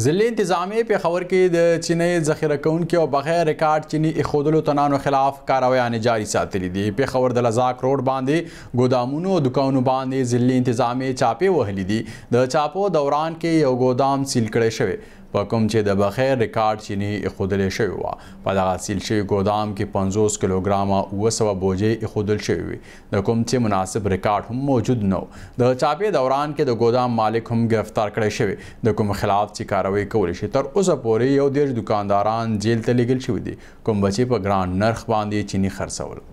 ځلې تنظیمي په خبر کې د چینې ذخیره کونکو او بغیر ریکارډ چینی اخودلو تنانو خلاف کاروایان جاری ساتلې دي په خبر د لزاک روډ باندې ګودامونو او دکانونو باندې ځلې تنظیمي چاپې وهلې دي د چاپو دوران کې یو ګودام سیل کړی شوی په کوم چې د بخیر ریکارډ چینی خودل شوی و په دغه سیل شوی ګودام کې 50 کیلوګرام او 200 بوجې خودل شوی د کوم چې مناسب ریکارډ هم موجود نو د چاپی دوران کې د ګودام مالک هم گرفتار کړی شوی د کوم خلاف چې کاروي کول شي تر اوسه پورې یو ډیر دکانداران جیل ته لګل شوی دي کوم بچي په ګران نرخ باندې چینی خرڅول